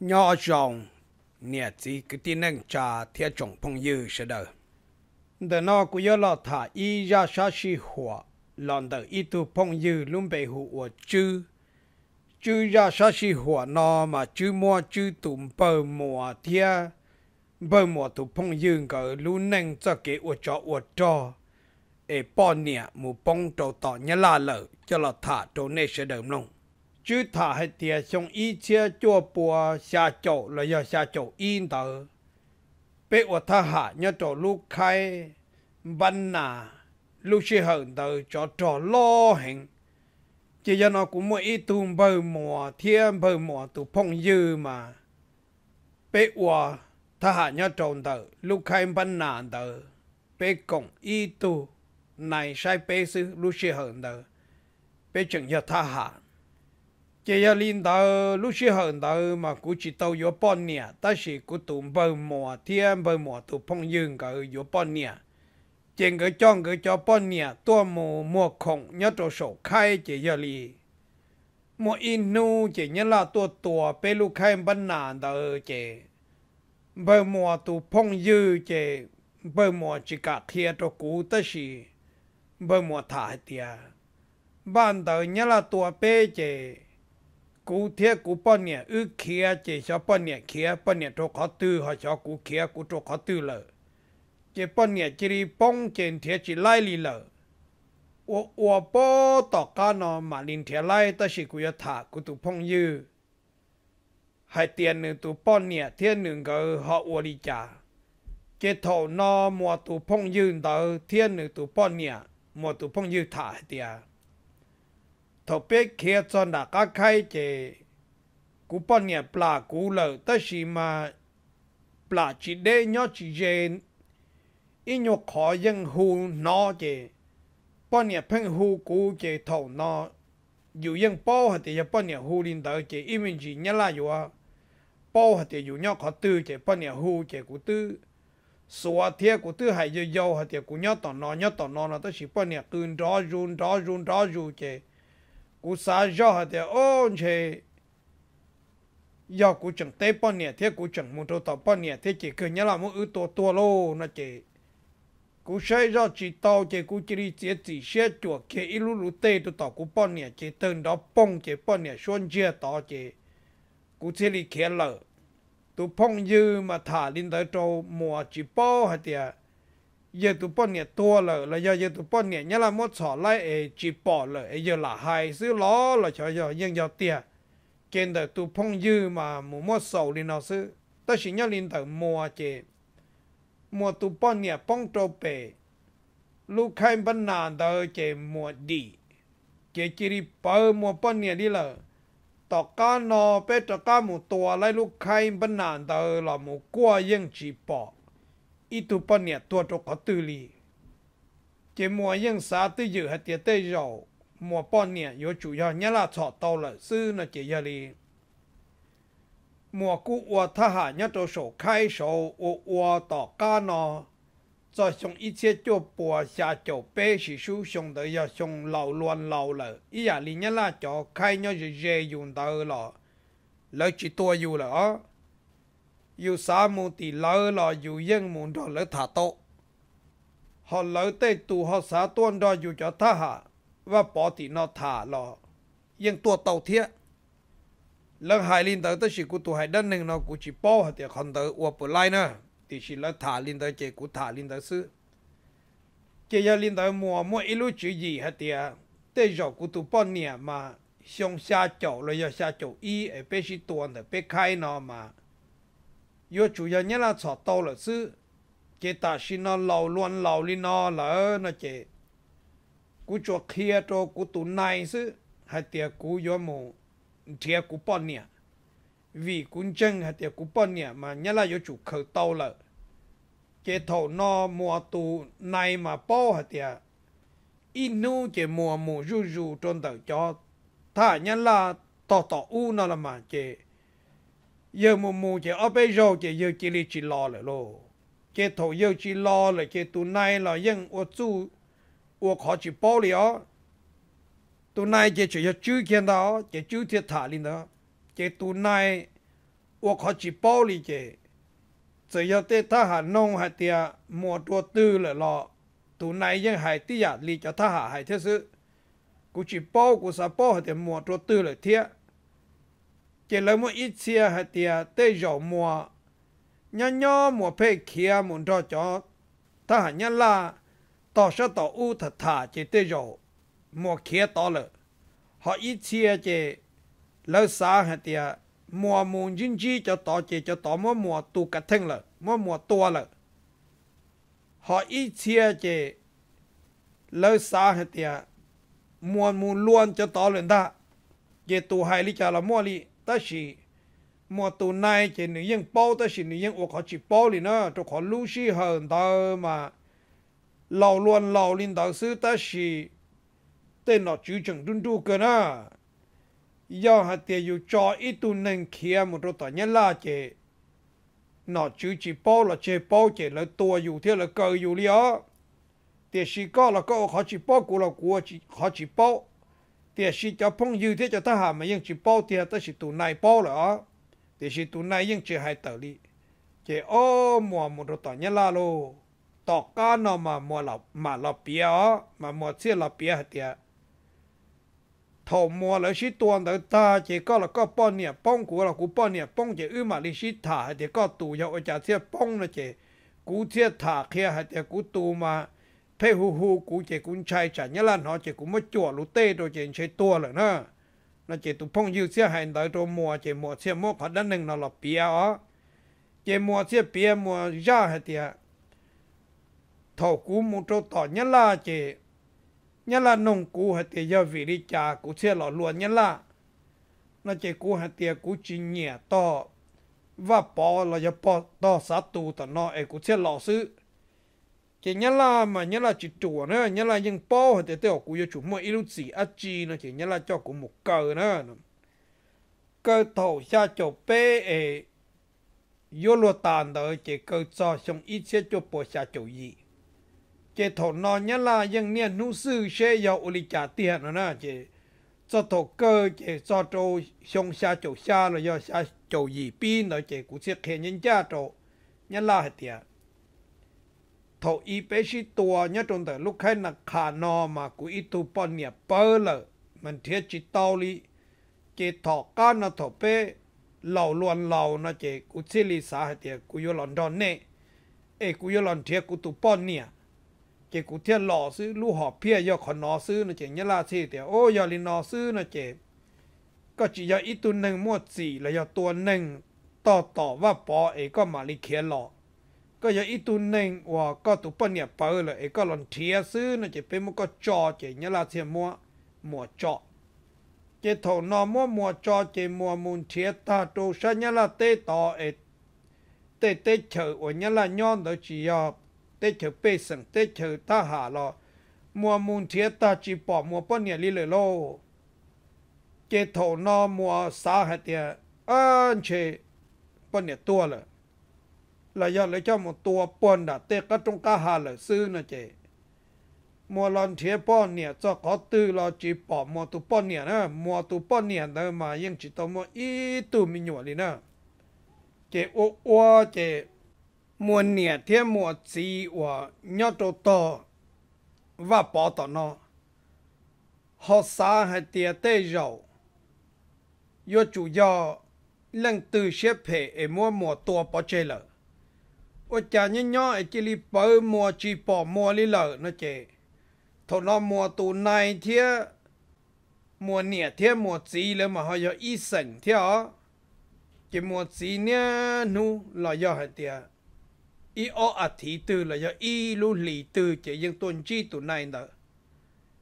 nhỏ rộng nè chỉ cái tin năng cha theo chồng phong dư sẽ đỡ đờ nó cũng nhớ lo thả y ra sa si hỏa lần đầu y tu phong dư luôn bị hụ ở chư chư ra sa si hỏa nó mà chư mua chư tụm bờ mùa thia bờ mùa tụ phong dư cỡ luôn năng cho kế của cho của cho ê e, nè mù phong trâu tỏ nhớ la lợ, cho lo thả trâu nè sẽ đỡ lòng 主塔係地上一切做波下走，來要下走引導，被我他下一做碌開奔啊，碌是行到做做羅行，只要 nó cũng mỗi ít tùm bờ mùa thiên bờ mùa tụ phong dư mà, bị 我他下一做到碌開奔啊到，被拱一度，này sai 被是碌是行到，被整要他下。chỉ là linh đạo lúc xưa hơn đạo mà cũng chỉ tàu yếu bao nhiêu, ta chỉ cũng tụ bao mùa thiên bao mùa tụ phong dương cái yếu bao nhiêu, trên cái trong cái cho bao nhiêu, tua mùa mùa khổng nhớ cho sổ khai chỉ là li, in inu chỉ nhớ là tua tua bê lu khai bên nàn đạo chỉ, bao mùa tụ phong dư chỉ, bao mùa chỉ cả thiên cho cũ ta chỉ, bao mùa thả tiệt, ban đầu nhớ là tua bê chỉ cụ thế cụ bao nhiêu ư kia chỉ cho bao nhiêu kia bao nhiêu cho khó tư họ cho cụ kia cụ cho khó tư lợ chỉ bao nhiêu chỉ đi bông trên thế chỉ lai li lợ 我我不到家呢，马林天来，但是佢要他，佢都朋友，还天呢都半年，天能够学我的家，这头呢莫都朋友到，天呢都半年，莫都朋友他的。kia cho là bọn bọn bọn cú cú mà chỉ chỉ chỉ để khó phân linh mình 特别开专大家开者，古半年不拉古了，但是嘛，不拉几代鸟之间，因有可用户拿者，半年喷户古者头拿，有用包下的一半年户领导者，因为是伢拉有啊，包下的有鸟可多者，半年户者古多。sủa thiệt của tư hải dâu dâu hạt thiệt cú nhau tỏ nó nhau tỏ nó là tất chỉ bọn nhiêu cơn đó run đó run đó rù chè cú sa do hạt thì ô chế do cú chẳng tế bọn nè thế cú chẳng muốn trâu tàu bọn nè thế chỉ cần nhớ là muốn ư tua tua lô nó chỉ cú xây do chỉ tàu chỉ cú chỉ đi chỉ chỉ xe chuột chỉ ít lú lú tê tụ tàu cú bọn nè chỉ từng đó bông chỉ bọn nè xuân chia tao chỉ cú chỉ đi kia lợ tụ phong dư mà thả linh tới trâu mùa chỉ bao hạt thì giờ tụi bọn nè tua lợ là giờ giờ tụi bọn nè nhớ là mót sọ lại ấy chỉ bỏ lợ ấy giờ là hai xứ ló là cho giờ nhưng giờ tiền kiến đời tụi phong dư mà mua mót sầu đi nó xứ ta chỉ nhớ linh tử mua chế, mua tụi bọn nè phong trâu bể lúc khai bên nàn tờ chế mua đi chè chỉ đi bơ mua bọn nè đi lợ tọ cá nò bé tọ cá một tua lại lúc khai bên nàn tờ là một quả yên chỉ bỏ ít tu bao tua cho có tư lý mua những sa tư dự hạt tiền mua bao nhiêu yếu chủ yếu nhất là chọn tàu là sư là chỉ giờ đi mua cũ ua tha hạ nhất cho sổ khai sổ ua ua tỏ ca nó cho xong ít chế cho bùa xa cho bê sĩ giờ xong lâu luôn lâu lợ ý giả lý nhất là cho khai nhau dễ dùng tới lọ lỡ chỉ tua dù lỡ dù sa mù tỷ lỡ lò dù dân muốn đó lỡ thả to Họ lỡ tê tù họ sa tuôn đó dù cho tha hạ và bỏ tỷ nó thả lò dân tua tàu thiết. Lỡ hai linh tới tới chỉ của tù hai đơn nâng nó cũng chỉ bỏ hả tìa khăn tới ua bờ lai nè. Thì chỉ lỡ thả linh tới chế của thả linh tới sư. Chế giờ linh tới mùa mua ít lúc chữ gì hả tìa. Tê giọt của tù bỏ nè mà xong xa chỗ rồi giờ xa chỗ y ở bê xí tuôn ở bê khai nó mà yo chủ nhà nhất là chọn tàu là sư chế ta xin nó lâu luôn lâu li nó là nó chế cú cho kia cho cú tụ này sư hai tiệt cú yo mù tiệt cú bận nè vì cú chân hai tiệt cú bận nè mà nhà là yo chủ khởi tàu là chế thầu nó mua tụ này mà bao hay tiệt nu chế mua mù rù rù trong tàu cho thà nhà là tỏ tỏ u nó là mà chế giờ mù mù chỉ ở bây giờ chỉ giờ chỉ li chỉ lo lại lo chỉ thổ giờ chỉ lo lại chỉ tụ này là nhưng ở chú ở khó chỉ bỏ đi ó tụ này chỉ chỉ chú kiến đó chỉ chú thiệt thả lên đó chỉ tụ này ở khó chỉ bỏ đi chỉ chỉ giờ tê ta hà nông hà tiệt mua đồ tư lại lo tụ này nhưng hải tiệt li cho ta hà hải thế sự cũng chỉ bỏ cũng sao bỏ thì mua đồ tư lại thiệt chỉ lấy một ít xe hạt tiề tê dầu mùa nhá nhó mùa phê kia muốn cho chó ta hẳn nhá là tỏ sẽ tỏ u thật thà chỉ tê dầu mùa kia tỏ lợ họ ít xe chỉ lấy xa hạt tiề mùa muốn chính chi cho tỏ chỉ cho tỏ mỗi mùa tu cả thân lợ mỗi mùa tua lợ họ ít xe chỉ lấy xa hạt tiề mùa muốn luôn cho tỏ lên ta chỉ tu hai lý cho là mua lý ta chỉ mà tụ này chỉ nữ nhân bao ta chỉ nữ nhân uống họ chỉ bao liền nữa cho họ lưu sĩ hơn ta mà lão luôn lão linh đạo sư ta chỉ tên nó chú trọng đun đu cơ na do hạt tiền yêu cho ít tu nên kia một đôi tay nhất là chỉ nó chú chỉ bao là chỉ bao chỉ là tua yêu thế là cơ yêu liền tiền sĩ có là có họ chỉ bao của là của chỉ họ chỉ bao thì chỉ cho phong dư thế cho ta hà mà nhưng chỉ bao thì ta chỉ tụ này bao rồi là thì chỉ tụ này nhưng chỉ hai tờ đi chỉ ô mua một đồ tỏ nhá la lô tỏ cá nó mà mùa lọ mà lọ bia mà mùa xia lọ bia thì thầu mua là chỉ tuần tới ta chỉ có là có bao nhiêu phong của là của bao nhiêu phong chỉ ư mà lý chỉ thả thì có tụ cho ở nhà xia phong là chỉ cú xia thả kia thì cú tụ mà thế hu hu cụ chế cũng chạy chả nhớ là nó chế cũng mất chùa lũ tê rồi chế chạy tua rồi nữa nó chế tụ phong dư xe hành tới rồi mùa chế mùa xe mùa phát đan nâng nó là bia ó chế mùa xe bia mùa ra hay thì thầu cú mù trâu tỏ nhớ là chế nhớ là nông cú hay thì giờ vì đi chả cụ xe lọ luôn nhớ là nó chế cú hay thì cú chỉ nhẹ to và bỏ là giờ bỏ to sát tù tao nó ấy cụ xe lọ xứ chỉ nhớ là mà nhớ là chỉ chủ nữa nhớ là những bao thì tôi học của chủ mua ít gì ăn chi nữa chỉ nhớ là cho cũng một cờ nữa cờ thầu xa chỗ bé ấy yo lo tàn đó chỉ cờ cho xong ít sẽ cho bỏ xa chỗ gì chỉ thầu nó nhớ là những niên nu sư sẽ giàu uli trả tiền nữa nè chỉ cho thầu cờ chỉ cho chỗ xong xa chỗ xa rồi do xa cho gì pin đó chỉ cũng sẽ khen nhân gia chỗ nhớ là hết tiền ทอีเปชิตัวเนี่ยจนแต่ลูกแค่นักขานอมากูอิตุปอนเนี่ยเปอลมันเทียจิตเตาลีเจถอก้านนะถอเปเหล่าลวนเหล่านะเจกูซิลิสาเตียกูยลอนดอนเน่เอกูยลอนเทียกูตุปอนเนี่ยเจกูเทียหล่อซื้อลูกหอบเพียยอขอนอซื้อนะเจเี่ยลาซีเตียโอยอลินอซื้อนะเจ ก็จียาอิตุหนึ่งมวดสี่แล้วยาตัวหนึ่งต่อต่อว่าปอเอก็มาลีเคียหล่อก็อย่าอีตุนหนึ่งว่าก็ตุปนเนี่ยเปิดเลยก็หล่นเทียซื้อนะจะเป็นมันก็จอเจเนี่ยลาเสียมัวมัวจอเจถงนอมัวมัวจอเจมัวมุนเทียตาตูสัญญาเตต่อเอเตเตเฉอวันเนี่ยลาย้อนเดจียอบเตเฉอเปสังเตเฉอตาหาลอมัวมุนเทียตาจีปอมัวปนเนี่ยลิเลยโลเจถงนอมัวสาเหตุเอันเชปนเนี่ยตัวเลย là cho một tua bồn đã tê các trong hà lợi sư nè chị mua lon thiế bò nè cho có tư lo chỉ bỏ mua tu bò nè nè mua tu bò nè nè mà yên chỉ tao mua ít tu mình nhổ đi nè chị ô ô chị mua nè thiế mua gì và nhớ cho to và bỏ tao nó họ xa hay tiệt tê dầu yo chủ do lần từ xếp hệ mua mua tua bỏ chơi lợi ô cha nhớ nhớ chỉ li bơ mua chỉ bỏ mua li lợ nó chế, thọ nó mua tù này thia mua nè thia mua gì là mà họ cho y sảnh thia cái mua gì nè nu là giờ hết tia y ở à thị tư là giờ y lu lì tư chế nhưng tuần chi tù này đó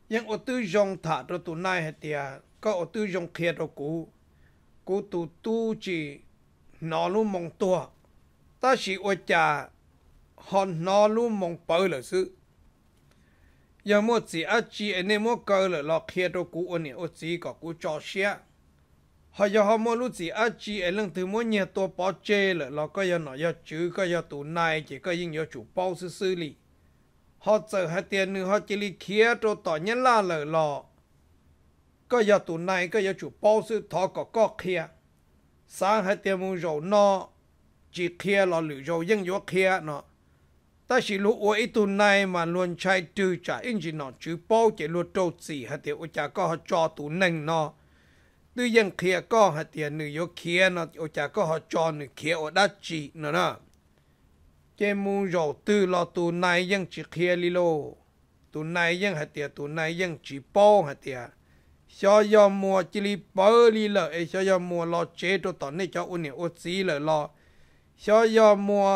nhưng ô tư dòng thả rồi tù này hết tia có ô tư dòng kia rồi cũ cũ tù tu chỉ nó luôn mong tua ta chỉ ở nhà hòn nó luôn mong bơi là sự giờ mua chỉ ở chỉ anh em mua cơ là lọ kia đâu cũ anh em ở chỉ có cũ cho xe họ giờ họ mua lúc chỉ ở chỉ anh em thứ mua nhà tôi bỏ chế là lọ cái giờ nó giờ chữ cái giờ tủ này chỉ cái gì giờ chủ bao sư xử lý họ chờ hai tiền nữa họ chỉ lý kia đâu tỏ nhân là lợ lọ cái giờ tủ này cái giờ chủ bao sư thọ có có kia sáng hai tiền mua rượu nọ chỉ kia là lựa dầu dân dấu kia nó ta chỉ lũ ua ít tuần này mà luôn chạy trừ cha in chỉ nó chứ bao chỉ lũ trâu xì hạt tiêu cha có họ cho tu nâng nó Tuy dân kia có hạt tiền nữ dấu kia nó ô cha có họ cho nữ kia ở đá chỉ nó nè Cái mu dầu từ lo tu này dân chỉ kia li lô Tu này dân hạt tiền tu này dân chỉ bao hạt tiền cho do mua chỉ li bơ li lợi cho do mua lo chế cho tao này cho ôn nè ô xí lợi lo ชอยอมัว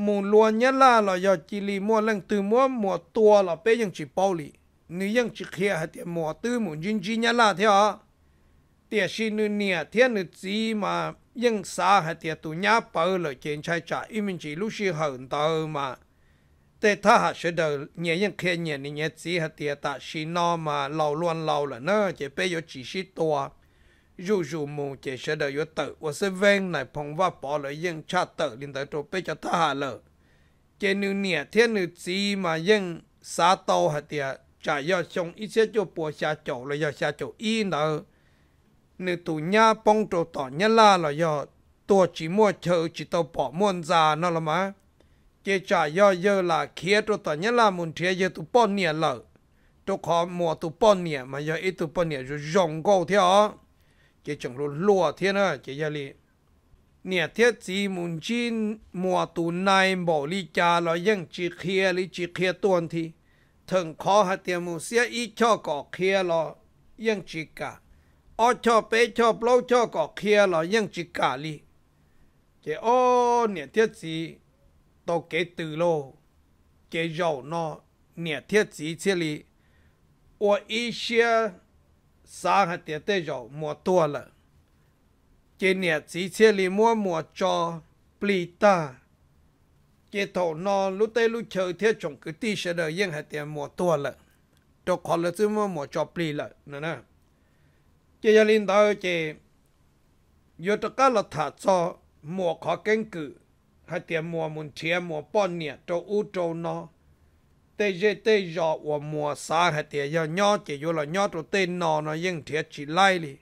หมูลวนยะลาเรอยอจิลีมัวเล่งตือมัวมัวตัวเราเป้ยังจีเปาลีนี่ยังจีเขียเตียมัวตือหมูจินจินยะลาเถอะเตียชินเนี่ยเทียนจีมายังสาหัดเตียตุญาเปาเลยเจนชายจ่าอิมินจีลุชิหันเตอมาแต่ถ้าหาเสดเนี่ยยังเขียเนี่ยนี่เนี่ยจีหัดเตียตาชินอมาเราลวนเราเลยเนอะจะเป้ยจีชิตัว dù dù mù chế sẽ đợi yếu tử và sẽ ven này phong và bỏ lời dân cha tử linh tới trộn bê cho thả hạ lỡ chế nữ nịa thiên nữ gì mà dân xa tàu hả tìa chả yếu xong ít sẽ cho bùa xa chỗ là yếu xa chỗ y nở nữ tù nha bông trộn tỏ nhá la là yếu tùa chỉ mua chờ chỉ tàu bỏ muôn già nó là mà chế chả yếu yếu là khía trộn tỏ nhá la muốn thế yếu tù bỏ nịa lỡ trộn khó mùa tù bỏ nịa mà yếu ít tù bỏ nịa rồi rộng cầu theo chỉ chúng nó lúa thế nữa chỉ giờ li nè thiết chỉ muốn chi mùa tu này bỏ li cha lo yeng chỉ khía li chỉ khía tuần thì thằng khó hạt tiền mu xia ít cho cọ khía lo yeng chỉ cả ở cho bé cho lâu cho cọ khía lo yeng chỉ cả li cái ô nè thiết chỉ tao cái từ lô cái dầu nó nè thiết chỉ thế li 我一些。sáng hạt tiệt tới giờ mua tua lợ chế nè chỉ chế lì mua mua cho plì ta chế thổ nó lúc tê lúc chờ thiết chồng cứ tì sẽ đời yên hạt tiệt mua tua lợ cho khó lợ chứ mua mua cho plì lợ nè nè chế gia linh tao chế yo tất cả là thả cho mua khó kênh cử hạt tiệt mua muốn chia mua bọn nè cho u cho nó no tê dê tê giọ của mùa xa hay tê giờ nhỏ chỉ vô là nhỏ trâu tê nò nó yên thiệt chỉ lai li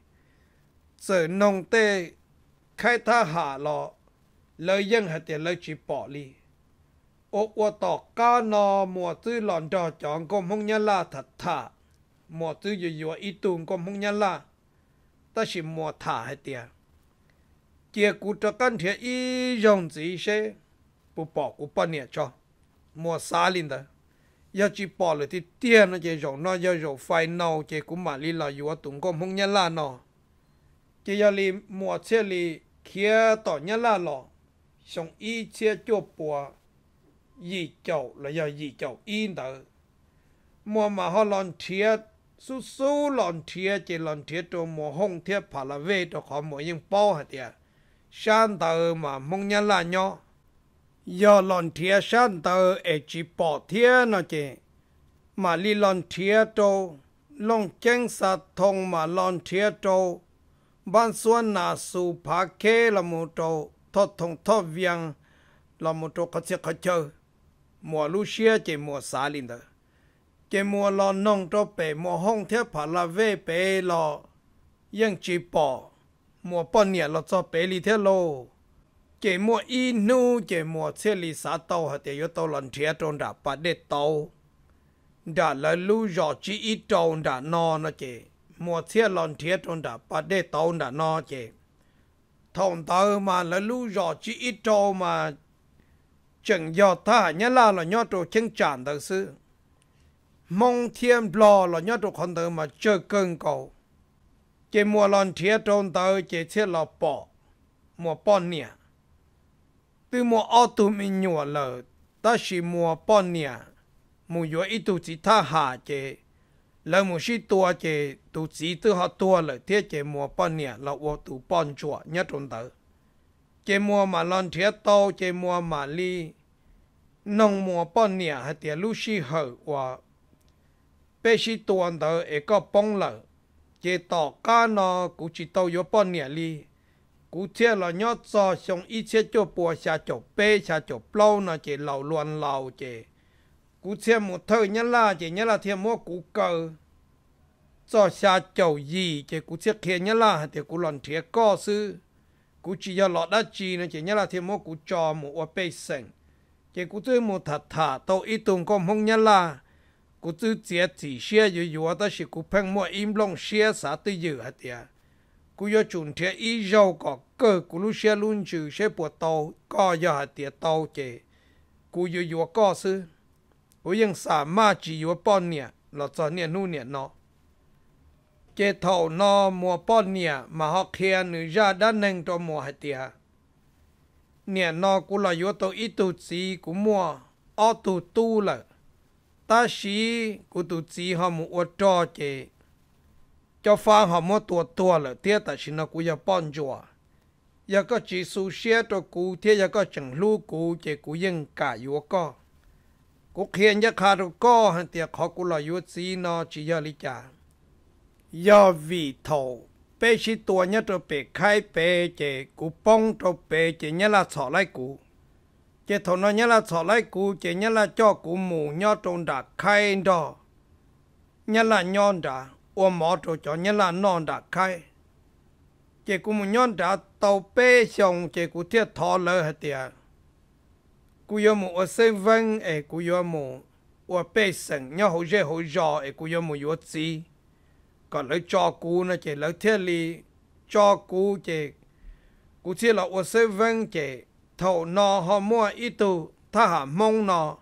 sợ nông tê khai tha hạ lò, lời yên hay tê lời chỉ bỏ li ô ô tọ ca nò mùa tư lòn trò chọn gom hông nhá la thật thà mùa tư dù dù ít tùn gom hông nhá la ta chỉ mùa thả hay tê chia cụ cho căn thiệt y dòng gì xe bù bỏ cụ bỏ nhẹ cho mùa xa linh đó giờ chỉ bỏ lại thì tiền nó chỉ rộng nó giờ rộng phải nào chỉ cũng mà li là yếu tụng có mong nhân là nó chỉ giờ li mua xe li kia tỏ nhân là nó xong y xe cho bỏ gì chậu là giờ gì chậu in đó mua mà họ lon thiệt su su lon thiệt chỉ lon thiệt cho mua hông thiệt phá là về cho họ mua những bao hạt tiền sang tờ mà mong nhân là nhau giờ lon thia san tờ e chỉ bỏ thia nó chê mà li lon thia trâu long cheng sa thông mà lon thia trâu ban xuân na su phá kê là một trâu thọ thông thọ viang là một trâu khó chết khó chơi mùa lu xia chê mua xá linh tờ chê mua lon nong trâu bể mua hông thia phá là về bể lo yên chỉ bỏ mua bọn nhẹ là cho bể li thế lo chỉ mua in nu chỉ mua xe lì xả tàu hả thì tàu lần thía trôn đã bắt để tàu đã là lưu rõ chỉ ít tàu đã no nó chỉ mua xe lần thía trôn đã bắt để tàu đã no chỉ thông tàu mà là lưu rõ chỉ ít tàu mà chẳng do ta nhá là là nhớ trâu chân chản thật sự mong thiên lo là nhớ trâu con tờ mà chơi cơn cầu chỉ mua lần thía trôn tàu chỉ xe là bỏ mua bỏ nè từ mùa ô tô mình nhổ lở ta chỉ mùa bọn nè mùa yếu ít tu chỉ tha hạ chế lỡ mùa sĩ tua chế tu chỉ tự họ tua lở thiết chế mùa bọn nè là ô tu bọn chùa nhất trong tờ chế mùa mà lon thiết tô chế mùa mà li, nông mùa bọn nè hay tiền lúc sĩ hở và bê sĩ tuần tờ ấy có bông lở chế tỏ cá nó cũng chỉ tàu yếu bọn nè li cụ thể là nhớ cho xong ít chế cho bùa xa cho bê xa cho lâu nó chỉ lâu luôn lâu chỉ cụ thể một thời nhớ là chỉ nhớ là thêm mua cụ cơ cho xa cho gì chỉ cụ thể kia nhớ là thì cụ lần thiệt có sư cụ chỉ cho lọt đã chi nó chỉ nhớ là thêm mua cụ cho một ô bê sinh chỉ cụ thể một thật tàu ít tùng con không nhớ là cụ tư chế chỉ xe dù dù ta chỉ phăng mua im long xe xã tư dự hạt tiệt cú yo chun thiệt ý dâu có cơ cú lu xe luôn chữ xe bộ tàu có yo hạt tiệt tàu chè cú yo yo có sư cú yên xả ma chỉ yo bọn nè là cho nè nu nè nó chế thầu nó mua bọn nè mà họ kia nữ ra đã nâng cho mua hạt tiệt nè nó cú là yo tàu ít tu sĩ cú mua ô tu tu là ta sĩ cú tu sĩ họ mua ô trò chè cho pha họ mua tua tua là tiếc ta xin nó cũng giờ bón chùa giờ có chỉ số xe cho cụ thế giờ có chẳng lưu cụ chỉ cụ yên cả yếu co cụ khiến giờ khá đồ co hàng tiếc họ cụ là yếu gì nó chỉ giờ lý trả giờ vì thầu bé chỉ tua nhất cho bé khai bé chỉ cụ bông cho bé chỉ nhất là sợ lại cụ chỉ thầu nó nhất là sợ lại cụ chỉ nhất là cho cụ mù nhau trong đã khai đó nhất là nhon đã ô mỏ chỗ cho nhân là non đã khai chỉ cũng muốn nhon đã tàu bê xong chỉ cũng thiết thọ lỡ hết tiệt cú yêu mù ô sinh vân ê cú yêu mù ô bê sinh nhớ hồ dễ hồ giò ê cú yêu mù yếu gì còn lấy cho cú nó chỉ lấy thiết lý cho cú chỉ cú thiết là ô sinh vân chỉ thầu nó họ mua ít tu tha hạ mong nó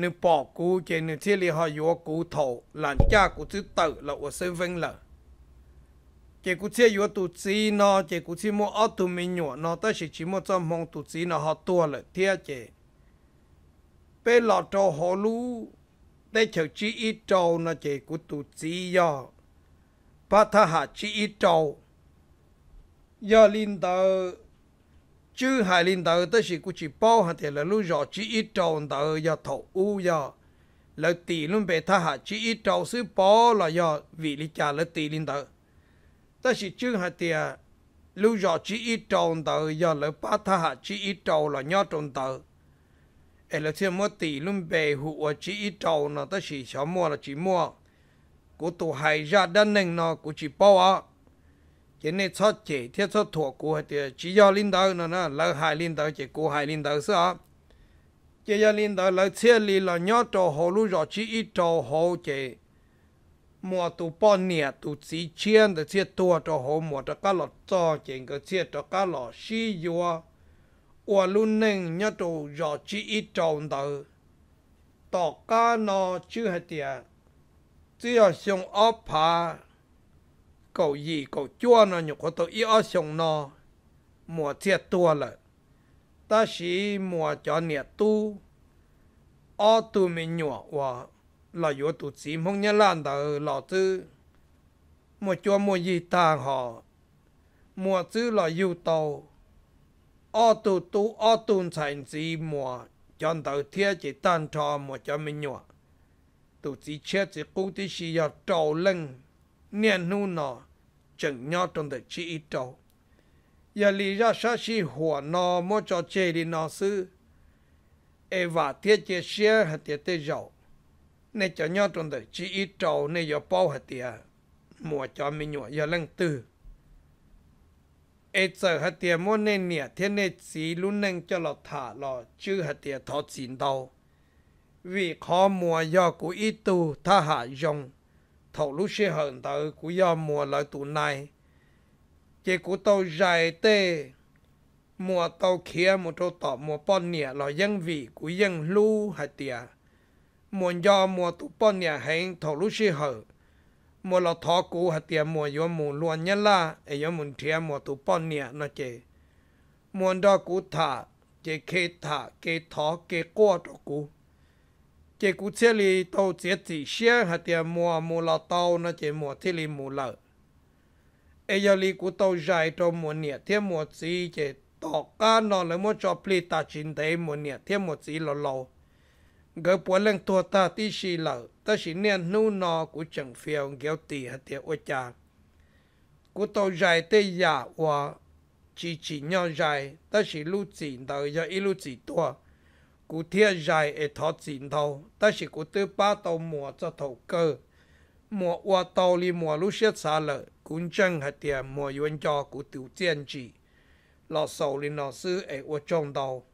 nếu bỏ cú chế nếu thiết lý họ yếu cú thổ là cha cú chữ tử là ở sơ vinh lợ chế cú chế yếu tụ chí nó chế cú chế mua ở tụ mi nhọ nó ta chỉ chỉ mua trong mong tụ chí nó họ tua lợ thiết chế bê lọ trò họ lú để chờ chỉ ít trâu nó chế cú tụ chí do ba tha hạ chỉ ít trâu do linh tờ chứ hai linh tàu tới chỉ của chị bao hạt thì là lúc rõ chỉ ít tròn tàu do thổ u do là tỷ luôn về tha hạ chỉ ít tròn xứ bao là do vị lý cha là tỷ linh tàu tới chỉ chứ hạt thì à, lúc rõ chỉ ít tròn tàu do là ba tha hạ chỉ ít tròn là nhau tròn tàu ấy là thêm một tỷ luôn về hụ chỉ ít tròn là tới chỉ sáu mua là chỉ mua của tụ hai ra đơn nền nó của chị bao á cái này cho chế thiết cho thổ của thì chỉ do lãnh đạo nó nó lỡ hại lãnh đạo chỉ của hại lãnh đạo sao chỉ do linh đạo lỡ chia li là nhớ cho hồ lu rõ chỉ ít cho hồ chỉ mua tụ bỏ nè tụ chỉ chiên để chỉ tua cho hồ mua cho cá lọt cho chỉ cái chia cho cá lọt xí dùa ủa luôn nên nhớ cho rõ chỉ ít cho đạo tọ cá nó chưa hết tiền chỉ là xong ốp phá cậu gì cậu chua nó nhục có tôi yêu sống nó mùa chia tua lại ta chỉ mùa cho nhiệt tu ô tu mình nhọ và là yếu tu xí mong nhân lan tờ lọ tư mùa chua mùa gì ta họ mùa tư là yêu tàu ô tu tu ô tu thành gì mùa cho tờ thiệt chỉ tan trò mùa cho mình nhọ tu xí chết chỉ cú tí chỉ 要找人念怒恼。chừng nhau trong đời chi ít đâu, giờ lý ra sa si hùa nó mô cho chê đi nó sư e vả thiết chế xe hạt tiết tế dầu nên cho nhau trong đời chi ít đâu nên giờ bao hạt tiết mùa cho mình nhọ giờ lăng tư e giờ hạt tiết mô nên nè thiên nè chỉ luôn nâng cho lọ thả lọ chư hạt tiết thọ xin đâu, vì khó mùa do của ít tu tha hạ dòng thổ lũ xe hận tới của do mùa lợi tụ này chế của tàu dài tê mùa tàu kia một tàu tỏ mùa bọn nè là dân vị của dân lưu hạt tìa mùa do mùa tụ bọn nè hay thầu lũ xe hở mùa là thọ cũ hạt tìa mùa do mùa luôn nhất la, ở e do mùa thia mùa tụ bọn nè nó chỉ mùa đó cũ thả chế kê thả kê thọ kê qua cho cũ chế cú chế li tàu chế chỉ xe hạt tiền mua mua là tàu nó chế mua thiết li mua lợ ai giờ li cú tàu dài tàu mua nhẹ thế mua gì chế tọt cá nó lấy mua cho pli ta chín thế mua nhẹ thế mua gì lò lò gỡ bỏ lên tua ta tí xì lợ ta chỉ nên nu nó cú chẳng phiêu kéo tì hạt tiền ôi cha cú tàu dài tê giả và chỉ chỉ nhau dài ta chỉ lưu chỉ tàu giờ ít lưu chỉ tua cụ thiết dài ở thọ chín đầu ta chỉ cụ tư ba tàu mùa cho thầu cơ mùa qua tàu li mùa lúc xét xa lợ cũng chân hạt tiền mùa yuan cho cụ tiểu tiên chỉ lọ sầu li nọ sư ở qua trong đầu